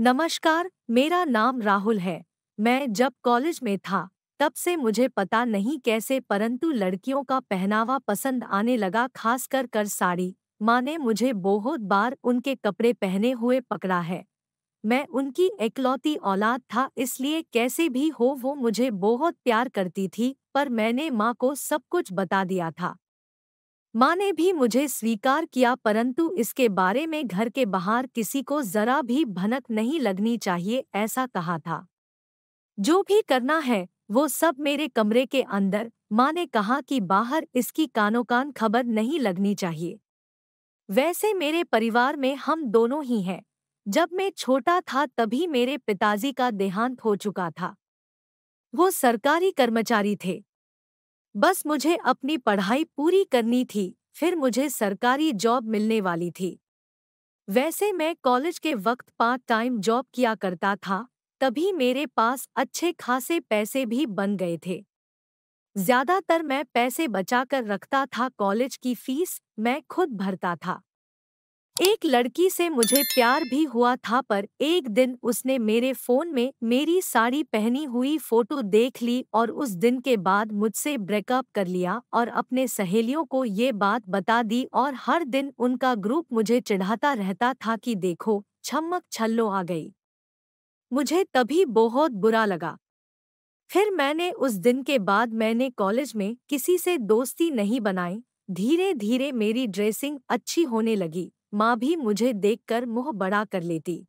नमस्कार मेरा नाम राहुल है मैं जब कॉलेज में था तब से मुझे पता नहीं कैसे परंतु लड़कियों का पहनावा पसंद आने लगा खासकर कर साड़ी माँ ने मुझे बहुत बार उनके कपड़े पहने हुए पकड़ा है मैं उनकी एकलौती औलाद था इसलिए कैसे भी हो वो मुझे बहुत प्यार करती थी पर मैंने माँ को सब कुछ बता दिया था माँ ने भी मुझे स्वीकार किया परंतु इसके बारे में घर के बाहर किसी को जरा भी भनक नहीं लगनी चाहिए ऐसा कहा था जो भी करना है वो सब मेरे कमरे के अंदर माँ ने कहा कि बाहर इसकी कानों कान खबर नहीं लगनी चाहिए वैसे मेरे परिवार में हम दोनों ही हैं जब मैं छोटा था तभी मेरे पिताजी का देहांत हो चुका था वो सरकारी कर्मचारी थे बस मुझे अपनी पढ़ाई पूरी करनी थी फिर मुझे सरकारी जॉब मिलने वाली थी वैसे मैं कॉलेज के वक्त पार्ट टाइम जॉब किया करता था तभी मेरे पास अच्छे खासे पैसे भी बन गए थे ज़्यादातर मैं पैसे बचाकर रखता था कॉलेज की फीस मैं खुद भरता था एक लड़की से मुझे प्यार भी हुआ था पर एक दिन उसने मेरे फोन में मेरी साड़ी पहनी हुई फोटो देख ली और उस दिन के बाद मुझसे ब्रेकअप कर लिया और अपने सहेलियों को ये बात बता दी और हर दिन उनका ग्रुप मुझे चिढ़ाता रहता था कि देखो छमक छल्लो आ गई मुझे तभी बहुत बुरा लगा फिर मैंने उस दिन के बाद मैंने कॉलेज में किसी से दोस्ती नहीं बनाई धीरे धीरे मेरी ड्रेसिंग अच्छी होने लगी माँ भी मुझे देखकर मुंह बड़ा कर लेती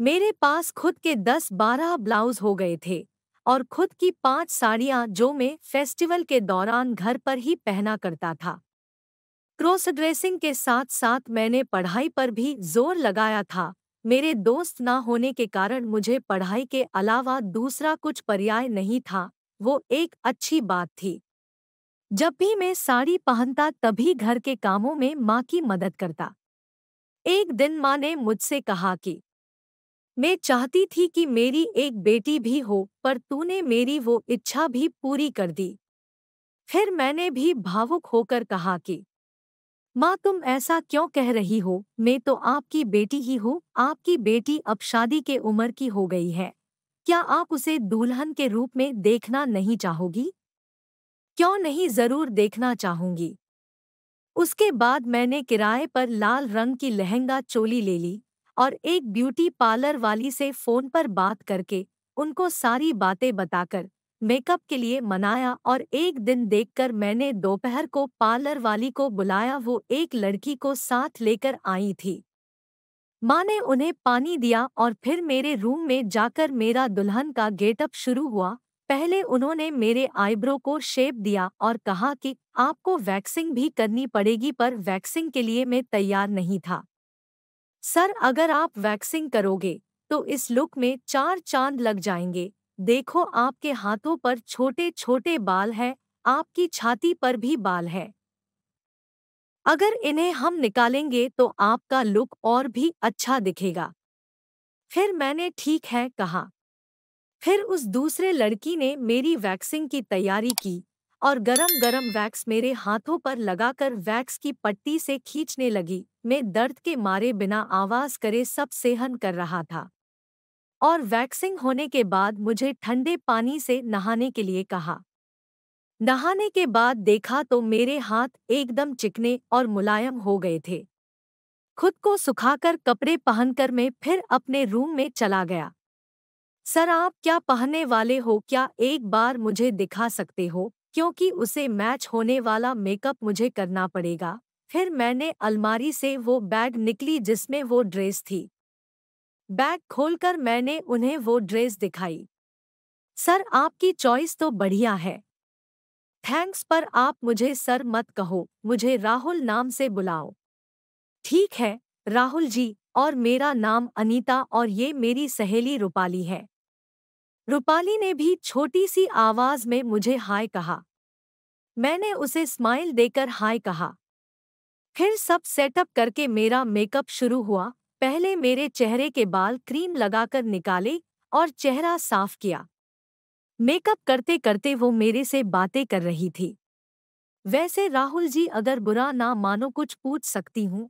मेरे पास खुद के दस बारह ब्लाउज हो गए थे और खुद की पांच साड़ियां जो मैं फेस्टिवल के दौरान घर पर ही पहना करता था क्रॉस ड्रेसिंग के साथ साथ मैंने पढ़ाई पर भी जोर लगाया था मेरे दोस्त ना होने के कारण मुझे पढ़ाई के अलावा दूसरा कुछ पर्याय नहीं था वो एक अच्छी बात थी जब भी मैं साड़ी पहनता तभी घर के कामों में माँ की मदद करता एक दिन माँ ने मुझसे कहा कि मैं चाहती थी कि मेरी एक बेटी भी हो पर तूने मेरी वो इच्छा भी पूरी कर दी फिर मैंने भी भावुक होकर कहा कि माँ तुम ऐसा क्यों कह रही हो मैं तो आपकी बेटी ही हूँ आपकी बेटी अब शादी के उम्र की हो गई है क्या आप उसे दुल्हन के रूप में देखना नहीं चाहोगी क्यों नहीं जरूर देखना चाहूंगी उसके बाद मैंने किराए पर लाल रंग की लहंगा चोली ले ली और एक ब्यूटी पार्लर वाली से फ़ोन पर बात करके उनको सारी बातें बताकर मेकअप के लिए मनाया और एक दिन देखकर मैंने दोपहर को पार्लर वाली को बुलाया वो एक लड़की को साथ लेकर आई थी माँ ने उन्हें पानी दिया और फिर मेरे रूम में जाकर मेरा दुल्हन का गेटअप शुरू हुआ पहले उन्होंने मेरे आईब्रो को शेप दिया और कहा कि आपको वैक्सिंग भी करनी पड़ेगी पर वैक्सिंग के लिए मैं तैयार नहीं था सर अगर आप वैक्सिंग करोगे तो इस लुक में चार चांद लग जाएंगे देखो आपके हाथों पर छोटे छोटे बाल हैं आपकी छाती पर भी बाल है अगर इन्हें हम निकालेंगे तो आपका लुक और भी अच्छा दिखेगा फिर मैंने ठीक है कहा फिर उस दूसरे लड़की ने मेरी वैक्सिंग की तैयारी की और गरम गरम वैक्स मेरे हाथों पर लगाकर वैक्स की पट्टी से खींचने लगी मैं दर्द के मारे बिना आवाज करे सब सेहन कर रहा था और वैक्सिंग होने के बाद मुझे ठंडे पानी से नहाने के लिए कहा नहाने के बाद देखा तो मेरे हाथ एकदम चिकने और मुलायम हो गए थे खुद को सुखाकर कपड़े पहनकर मैं फिर अपने रूम में चला गया सर आप क्या पहनने वाले हो क्या एक बार मुझे दिखा सकते हो क्योंकि उसे मैच होने वाला मेकअप मुझे करना पड़ेगा फिर मैंने अलमारी से वो बैग निकली जिसमें वो ड्रेस थी बैग खोलकर मैंने उन्हें वो ड्रेस दिखाई सर आपकी चॉइस तो बढ़िया है थैंक्स पर आप मुझे सर मत कहो मुझे राहुल नाम से बुलाओ ठीक है राहुल जी और मेरा नाम अनीता और ये मेरी सहेली रूपाली है रूपाली ने भी छोटी सी आवाज में मुझे हाय कहा मैंने उसे स्माइल देकर हाय कहा फिर सब सेटअप करके मेरा मेकअप शुरू हुआ पहले मेरे चेहरे के बाल क्रीम लगाकर निकाले और चेहरा साफ किया मेकअप करते करते वो मेरे से बातें कर रही थी वैसे राहुल जी अगर बुरा ना मानो कुछ पूछ सकती हूँ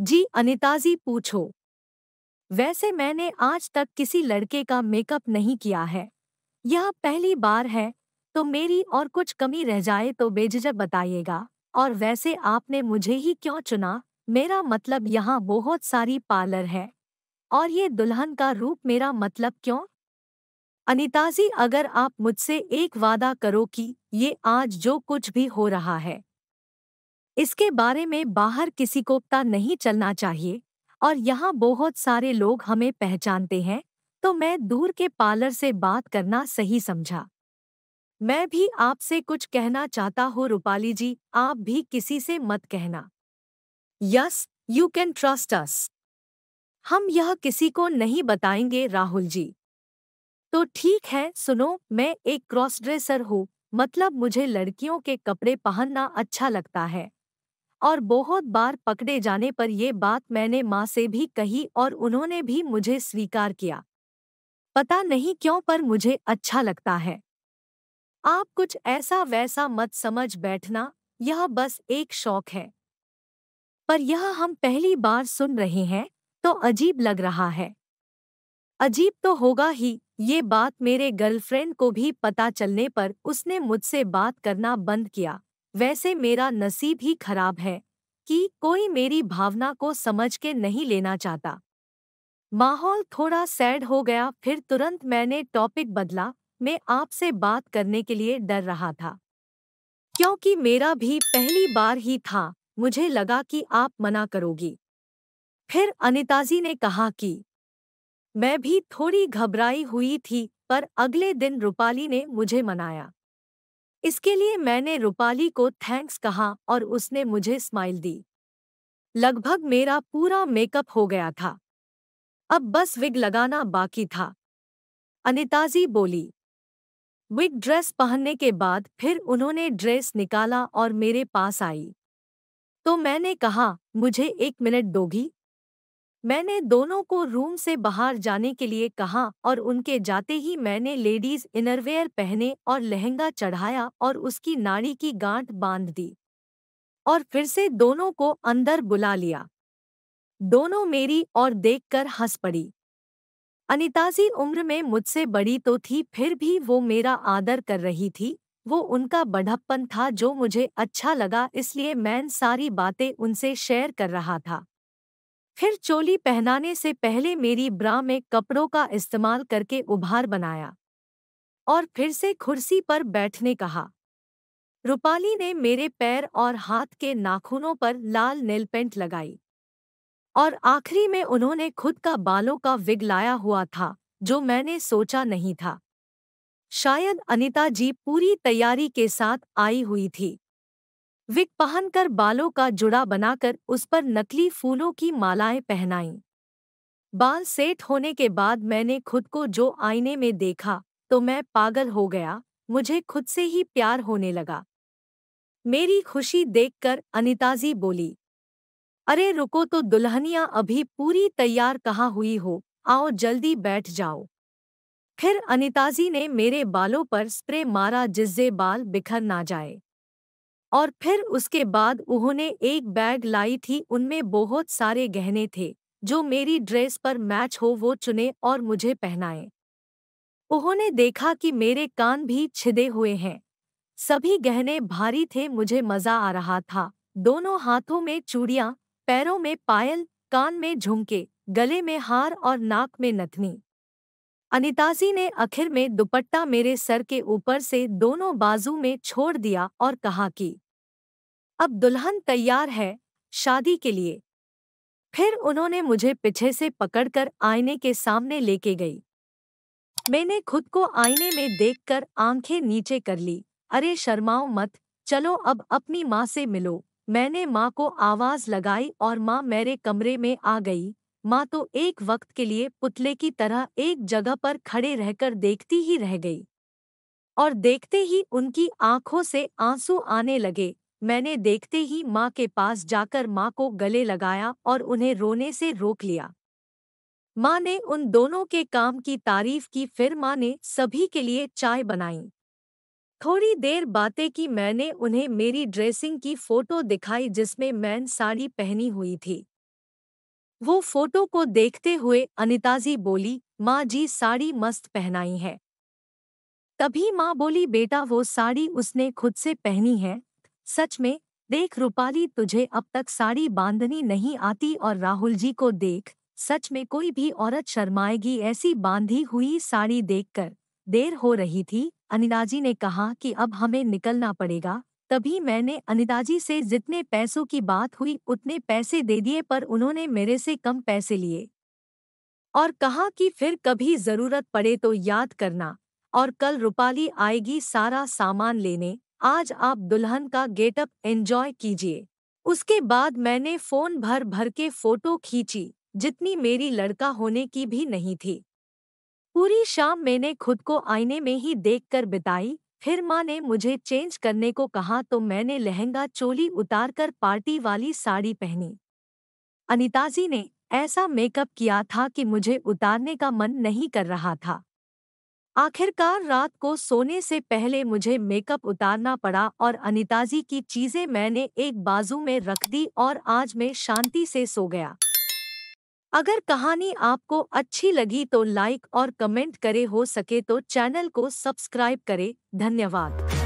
जी अनिताजी पूछो वैसे मैंने आज तक किसी लड़के का मेकअप नहीं किया है यह पहली बार है तो मेरी और कुछ कमी रह जाए तो बेझिझक बताइएगा और वैसे आपने मुझे ही क्यों चुना मेरा मतलब यहाँ बहुत सारी पार्लर है और ये दुल्हन का रूप मेरा मतलब क्यों अनिताजी अगर आप मुझसे एक वादा करो कि ये आज जो कुछ भी हो रहा है इसके बारे में बाहर किसी को पता नहीं चलना चाहिए और यहाँ बहुत सारे लोग हमें पहचानते हैं तो मैं दूर के पार्लर से बात करना सही समझा मैं भी आपसे कुछ कहना चाहता हूँ रूपाली जी आप भी किसी से मत कहना yes you can trust us हम यह किसी को नहीं बताएंगे राहुल जी तो ठीक है सुनो मैं एक क्रॉस ड्रेसर हूँ मतलब मुझे लड़कियों के कपड़े पहनना अच्छा लगता है और बहुत बार पकड़े जाने पर ये बात मैंने माँ से भी कही और उन्होंने भी मुझे स्वीकार किया पता नहीं क्यों पर मुझे अच्छा लगता है आप कुछ ऐसा वैसा मत समझ बैठना यह बस एक शौक है पर यह हम पहली बार सुन रहे हैं तो अजीब लग रहा है अजीब तो होगा ही ये बात मेरे गर्लफ्रेंड को भी पता चलने पर उसने मुझसे बात करना बंद किया वैसे मेरा नसीब ही खराब है कि कोई मेरी भावना को समझ के नहीं लेना चाहता माहौल थोड़ा सैड हो गया फिर तुरंत मैंने टॉपिक बदला मैं आपसे बात करने के लिए डर रहा था क्योंकि मेरा भी पहली बार ही था मुझे लगा कि आप मना करोगी फिर अनिताजी ने कहा कि मैं भी थोड़ी घबराई हुई थी पर अगले दिन रूपाली ने मुझे मनाया इसके लिए मैंने रूपाली को थैंक्स कहा और उसने मुझे स्माइल दी लगभग मेरा पूरा मेकअप हो गया था अब बस विग लगाना बाकी था अनिताजी बोली विग ड्रेस पहनने के बाद फिर उन्होंने ड्रेस निकाला और मेरे पास आई तो मैंने कहा मुझे एक मिनट दोगी मैंने दोनों को रूम से बाहर जाने के लिए कहा और उनके जाते ही मैंने लेडीज इनरवेयर पहने और लहंगा चढ़ाया और उसकी नाड़ी की गांठ बांध दी और फिर से दोनों को अंदर बुला लिया दोनों मेरी और देखकर हंस पड़ी अनिताजी उम्र में मुझसे बड़ी तो थी फिर भी वो मेरा आदर कर रही थी वो उनका बढ़प्पन था जो मुझे अच्छा लगा इसलिए मैं सारी बातें उनसे शेयर कर रहा था फिर चोली पहनाने से पहले मेरी ब्रा में कपड़ों का इस्तेमाल करके उभार बनाया और फिर से कुर्सी पर बैठने कहा रूपाली ने मेरे पैर और हाथ के नाखूनों पर लाल नेल पेंट लगाई और आखिरी में उन्होंने खुद का बालों का विग लाया हुआ था जो मैंने सोचा नहीं था शायद अनिता जी पूरी तैयारी के साथ आई हुई थी विक पहनकर बालों का जुड़ा बनाकर उस पर नकली फूलों की मालाएं पहनाईं बाल सेट होने के बाद मैंने खुद को जो आईने में देखा तो मैं पागल हो गया मुझे खुद से ही प्यार होने लगा मेरी खुशी देखकर अनिताजी बोली अरे रुको तो दुल्हनिया अभी पूरी तैयार कहाँ हुई हो आओ जल्दी बैठ जाओ फिर अनिताजी ने मेरे बालों पर स्प्रे मारा जिससे बाल बिखर ना जाए और फिर उसके बाद उन्होंने एक बैग लाई थी उनमें बहुत सारे गहने थे जो मेरी ड्रेस पर मैच हो वो चुने और मुझे पहनाए उन्होंने देखा कि मेरे कान भी छिदे हुए हैं सभी गहने भारी थे मुझे मजा आ रहा था दोनों हाथों में चूड़ियां पैरों में पायल कान में झुमके गले में हार और नाक में नथनी अनिताजी ने आखिर में दुपट्टा मेरे सर के ऊपर से दोनों बाजू में छोड़ दिया और कहा कि अब दुल्हन तैयार है शादी के लिए फिर उन्होंने मुझे पीछे से पकड़कर आईने के सामने लेके गई मैंने खुद को आईने में देखकर आंखें नीचे कर ली अरे शर्माओ मत चलो अब अपनी माँ से मिलो मैंने माँ को आवाज लगाई और माँ मेरे कमरे में आ गई माँ तो एक वक्त के लिए पुतले की तरह एक जगह पर खड़े रहकर देखती ही रह गई और देखते ही उनकी आंखों से आंसू आने लगे मैंने देखते ही माँ के पास जाकर माँ को गले लगाया और उन्हें रोने से रोक लिया माँ ने उन दोनों के काम की तारीफ की फिर माँ ने सभी के लिए चाय बनाई थोड़ी देर बातें की मैंने उन्हें मेरी ड्रेसिंग की फोटो दिखाई जिसमें मैन साड़ी पहनी हुई थी वो फोटो को देखते हुए अनिताजी बोली माँ जी साड़ी मस्त पहनाई है तभी माँ बोली बेटा वो साड़ी उसने खुद से पहनी है सच में देख रूपाली तुझे अब तक साड़ी बांधनी नहीं आती और राहुल जी को देख सच में कोई भी औरत शर्माएगी ऐसी बांधी हुई साड़ी देखकर देर हो रही थी अनिताजी ने कहा कि अब हमें निकलना पड़ेगा तभी मैंने अनिताजी से जितने पैसों की बात हुई उतने पैसे दे दिए पर उन्होंने मेरे से कम पैसे लिए और कहा कि फिर कभी जरूरत पड़े तो याद करना और कल रूपाली आएगी सारा सामान लेने आज आप दुल्हन का गेटअप एंजॉय कीजिए उसके बाद मैंने फोन भर भर के फोटो खींची जितनी मेरी लड़का होने की भी नहीं थी पूरी शाम मैंने खुद को आईने में ही देखकर बिताई फिर माँ ने मुझे चेंज करने को कहा तो मैंने लहंगा चोली उतारकर पार्टी वाली साड़ी पहनी अनिताजी ने ऐसा मेकअप किया था कि मुझे उतारने का मन नहीं कर रहा था आखिरकार रात को सोने से पहले मुझे मेकअप उतारना पड़ा और अनिताजी की चीजें मैंने एक बाजू में रख दी और आज मैं शांति से सो गया अगर कहानी आपको अच्छी लगी तो लाइक और कमेंट करे हो सके तो चैनल को सब्सक्राइब करे धन्यवाद